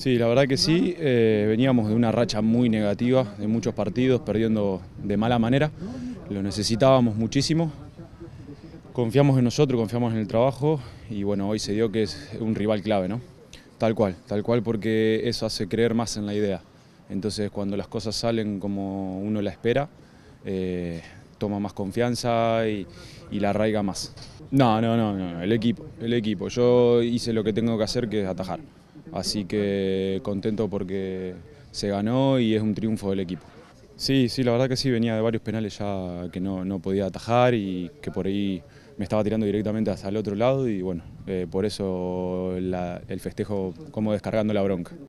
Sí, la verdad que sí. Eh, veníamos de una racha muy negativa, de muchos partidos, perdiendo de mala manera. Lo necesitábamos muchísimo. Confiamos en nosotros, confiamos en el trabajo y bueno, hoy se dio que es un rival clave, ¿no? Tal cual, tal cual porque eso hace creer más en la idea. Entonces cuando las cosas salen como uno la espera, eh, toma más confianza y, y, la arraiga más. No, no, no, no, el equipo, el equipo. Yo hice lo que tengo que hacer, que es atajar. Así que contento porque se ganó y es un triunfo del equipo. Sí, sí, la verdad que sí, venía de varios penales ya que no, no podía atajar y que por ahí me estaba tirando directamente hasta el otro lado y bueno, eh, por eso el festejo como descargando la bronca.